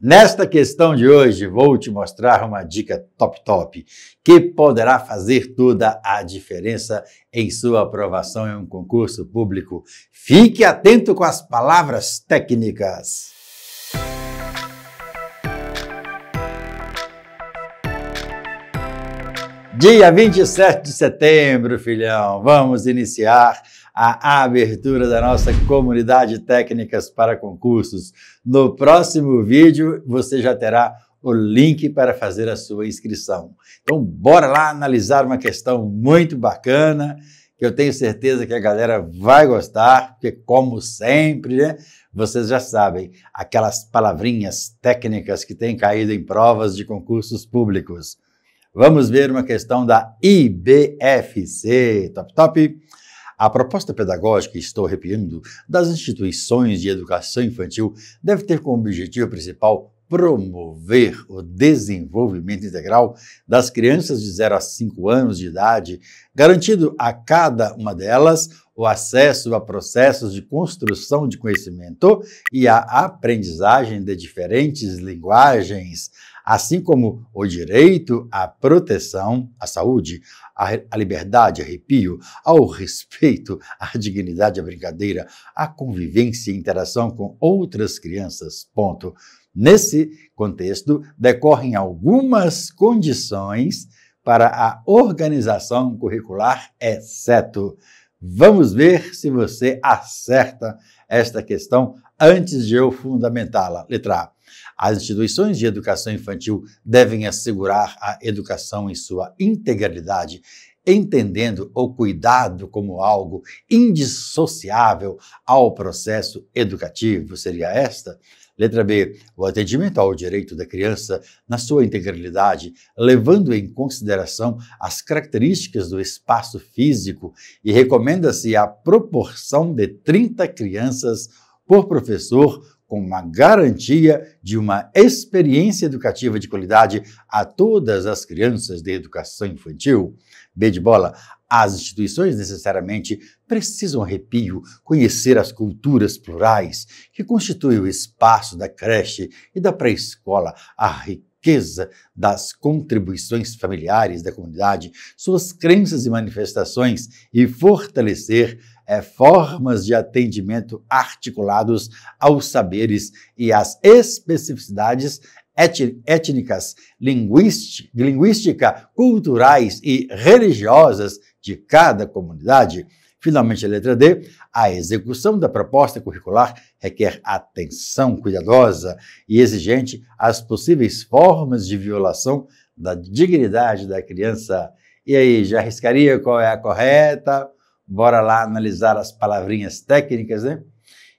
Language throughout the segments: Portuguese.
Nesta questão de hoje, vou te mostrar uma dica top top que poderá fazer toda a diferença em sua aprovação em um concurso público. Fique atento com as palavras técnicas. Dia 27 de setembro, filhão, vamos iniciar a abertura da nossa comunidade técnicas para concursos. No próximo vídeo você já terá o link para fazer a sua inscrição. Então bora lá analisar uma questão muito bacana que eu tenho certeza que a galera vai gostar, porque como sempre, né, vocês já sabem, aquelas palavrinhas técnicas que têm caído em provas de concursos públicos. Vamos ver uma questão da IBFC, top top. A proposta pedagógica, estou repetindo, das instituições de educação infantil deve ter como objetivo principal promover o desenvolvimento integral das crianças de 0 a 5 anos de idade, garantindo a cada uma delas o acesso a processos de construção de conhecimento e a aprendizagem de diferentes linguagens, assim como o direito à proteção, à saúde, à liberdade, arrepio, ao respeito, à dignidade, à brincadeira, à convivência e interação com outras crianças. Ponto. Nesse contexto, decorrem algumas condições para a organização curricular, exceto. Vamos ver se você acerta esta questão antes de eu fundamentá-la. Letra A. As instituições de educação infantil devem assegurar a educação em sua integralidade, entendendo o cuidado como algo indissociável ao processo educativo. Seria esta? Letra B. O atendimento ao direito da criança na sua integralidade, levando em consideração as características do espaço físico, e recomenda-se a proporção de 30 crianças por professor com uma garantia de uma experiência educativa de qualidade a todas as crianças de educação infantil. B de bola, as instituições necessariamente precisam, arrepio, conhecer as culturas plurais que constituem o espaço da creche e da pré-escola, a riqueza das contribuições familiares da comunidade, suas crenças e manifestações e fortalecer é formas de atendimento articulados aos saberes e às especificidades étnicas, linguística, culturais e religiosas de cada comunidade. Finalmente, a letra D, a execução da proposta curricular requer atenção cuidadosa e exigente às possíveis formas de violação da dignidade da criança. E aí, já arriscaria qual é a correta? Bora lá analisar as palavrinhas técnicas, né?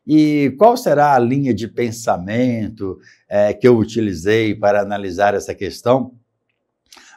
E qual será a linha de pensamento é, que eu utilizei para analisar essa questão?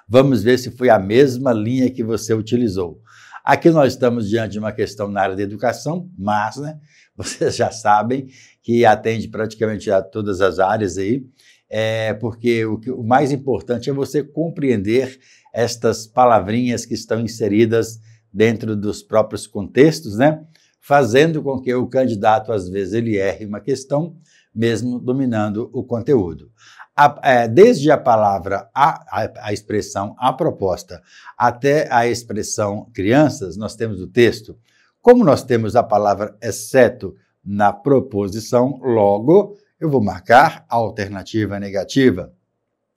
Vamos ver se foi a mesma linha que você utilizou. Aqui nós estamos diante de uma questão na área da educação, mas né, vocês já sabem que atende praticamente a todas as áreas aí, é, porque o, que, o mais importante é você compreender estas palavrinhas que estão inseridas dentro dos próprios contextos, né? fazendo com que o candidato, às vezes, ele erre uma questão, mesmo dominando o conteúdo. A, é, desde a palavra, a, a, a, expressão, a proposta, até a expressão crianças, nós temos o texto. Como nós temos a palavra exceto na proposição, logo eu vou marcar a alternativa negativa.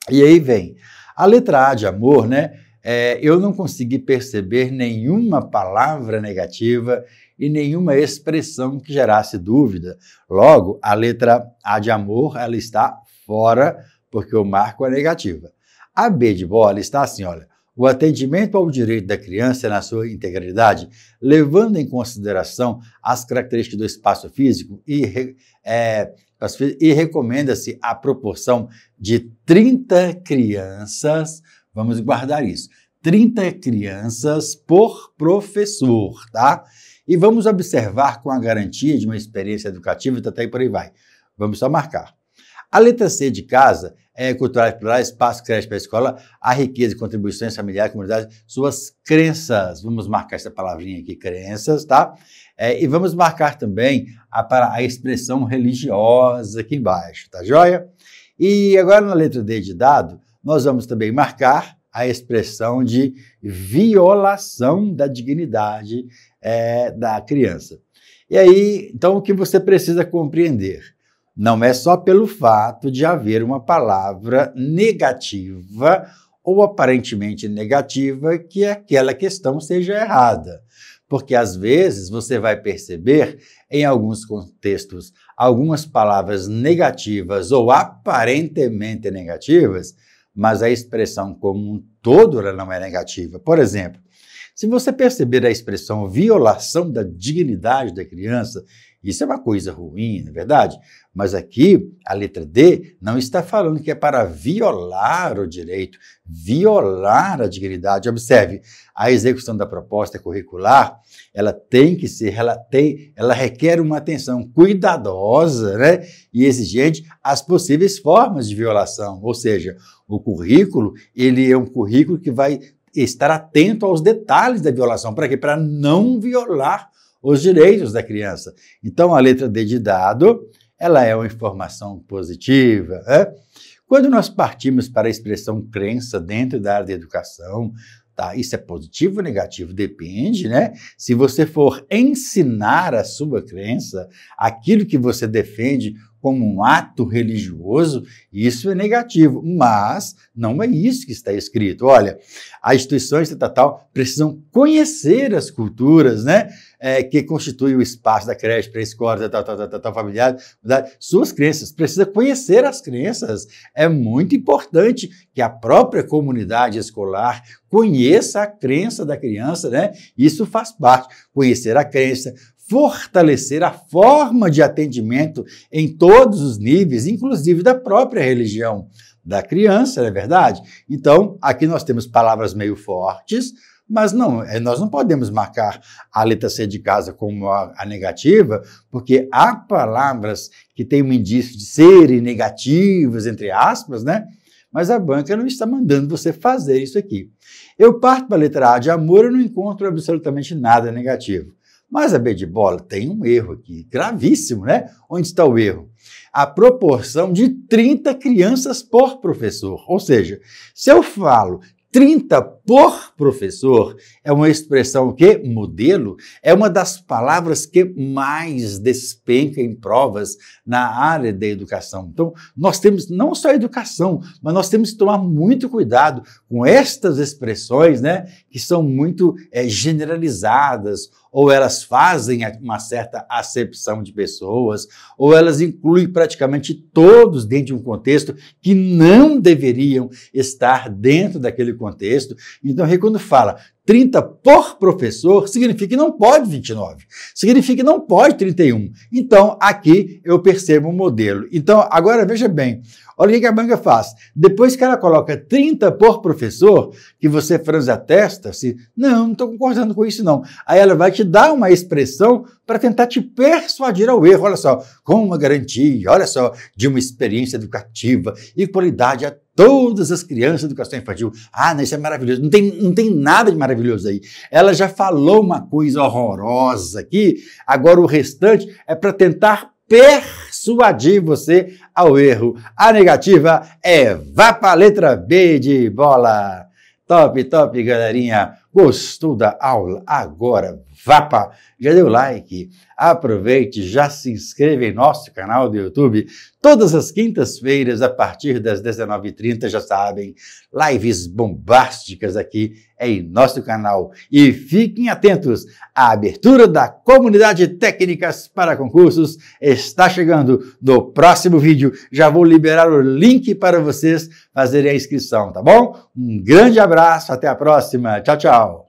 E aí vem a letra A de amor, né? é, eu não consegui perceber nenhuma palavra negativa e nenhuma expressão que gerasse dúvida. Logo, a letra A de amor ela está fora, porque o marco é negativa. A B de bola está assim, olha. O atendimento ao direito da criança na sua integridade, levando em consideração as características do espaço físico e, é, e recomenda-se a proporção de 30 crianças Vamos guardar isso. 30 crianças por professor, tá? E vamos observar com a garantia de uma experiência educativa, tá até aí por aí vai. Vamos só marcar. A letra C de casa é cultural plurais, espaço, creche para a escola, a riqueza, contribuições familiares, comunidades, suas crenças. Vamos marcar essa palavrinha aqui, crenças, tá? É, e vamos marcar também a, a expressão religiosa aqui embaixo, tá joia? E agora na letra D de dado, nós vamos também marcar a expressão de violação da dignidade é, da criança. E aí, então, o que você precisa compreender? Não é só pelo fato de haver uma palavra negativa ou aparentemente negativa que aquela questão seja errada. Porque às vezes você vai perceber, em alguns contextos, algumas palavras negativas ou aparentemente negativas mas a expressão como um todo ela não é negativa. Por exemplo, se você perceber a expressão violação da dignidade da criança, isso é uma coisa ruim, não é verdade? Mas aqui, a letra D não está falando que é para violar o direito, violar a dignidade. Observe, a execução da proposta curricular, ela tem que ser, ela, tem, ela requer uma atenção cuidadosa né? e exigente às possíveis formas de violação, ou seja, o currículo, ele é um currículo que vai estar atento aos detalhes da violação. Para quê? Para não violar os direitos da criança. Então, a letra D de dado, ela é uma informação positiva. Né? Quando nós partimos para a expressão crença dentro da área de educação, tá? Isso é positivo ou negativo? Depende, né? Se você for ensinar a sua crença, aquilo que você defende como um ato religioso, isso é negativo. Mas não é isso que está escrito. Olha, as instituições estatal precisam conhecer as culturas, né? É, que constituem o espaço da creche, pré-escola, tal, tal, tal, tal, familiar, suas crenças. Precisa conhecer as crenças. É muito importante que a própria comunidade escolar conheça a crença da criança, né? Isso faz parte. Conhecer a crença, fortalecer a forma de atendimento em todos os níveis, inclusive da própria religião da criança, não é verdade? Então, aqui nós temos palavras meio fortes, mas não, eh, nós não podemos marcar a letra C de casa como a, a, negativa, porque há palavras que têm um indício de serem negativas, entre aspas, né? Mas a banca não está mandando você fazer isso aqui. Eu parto para a letra A de amor e não encontro absolutamente nada negativo. Mas a B de bola tem um erro aqui, gravíssimo, né? Onde está o erro? A proporção de 30 crianças por professor. Ou seja, se eu falo 30 por professor é uma expressão que modelo é uma das palavras que mais despenca em provas na área da educação. Então, nós temos não só educação, mas nós temos que tomar muito cuidado com estas expressões, né, que são muito é, generalizadas ou elas fazem uma certa acepção de pessoas, ou elas incluem praticamente todos dentro de um contexto que não deveriam estar dentro daquele contexto. Então, aí quando fala 30 por professor, significa que não pode 29, significa que não pode 31. Então, aqui eu percebo um modelo. Então, agora veja bem, olha o que a banca faz. Depois que ela coloca 30 por professor, que você franze a testa, se assim, não, não estou concordando com isso não. Aí ela vai te dar uma expressão para tentar te persuadir ao erro. Olha só, com uma garantia, olha só, de uma experiência educativa e qualidade todas as crianças do Castelo Infantil. Ah, não, isso é maravilhoso. Não tem, não tem nada de maravilhoso aí. Ela já falou uma coisa horrorosa aqui, agora o restante é para tentar persuadir você ao erro. A negativa é vá para a letra B de bola. Top, top, galerinha. Gostou da aula? Agora vá para. Já deu like. Aproveite, já se inscreva em nosso canal do YouTube. Todas as quintas-feiras, a partir das 19h30, já sabem, lives bombásticas aqui em nosso canal. E fiquem atentos, a abertura da comunidade Técnicas para Concursos está chegando. No próximo vídeo, já vou liberar o link para vocês fazerem a inscrição, tá bom? Um grande abraço, até a próxima. Tchau, tchau.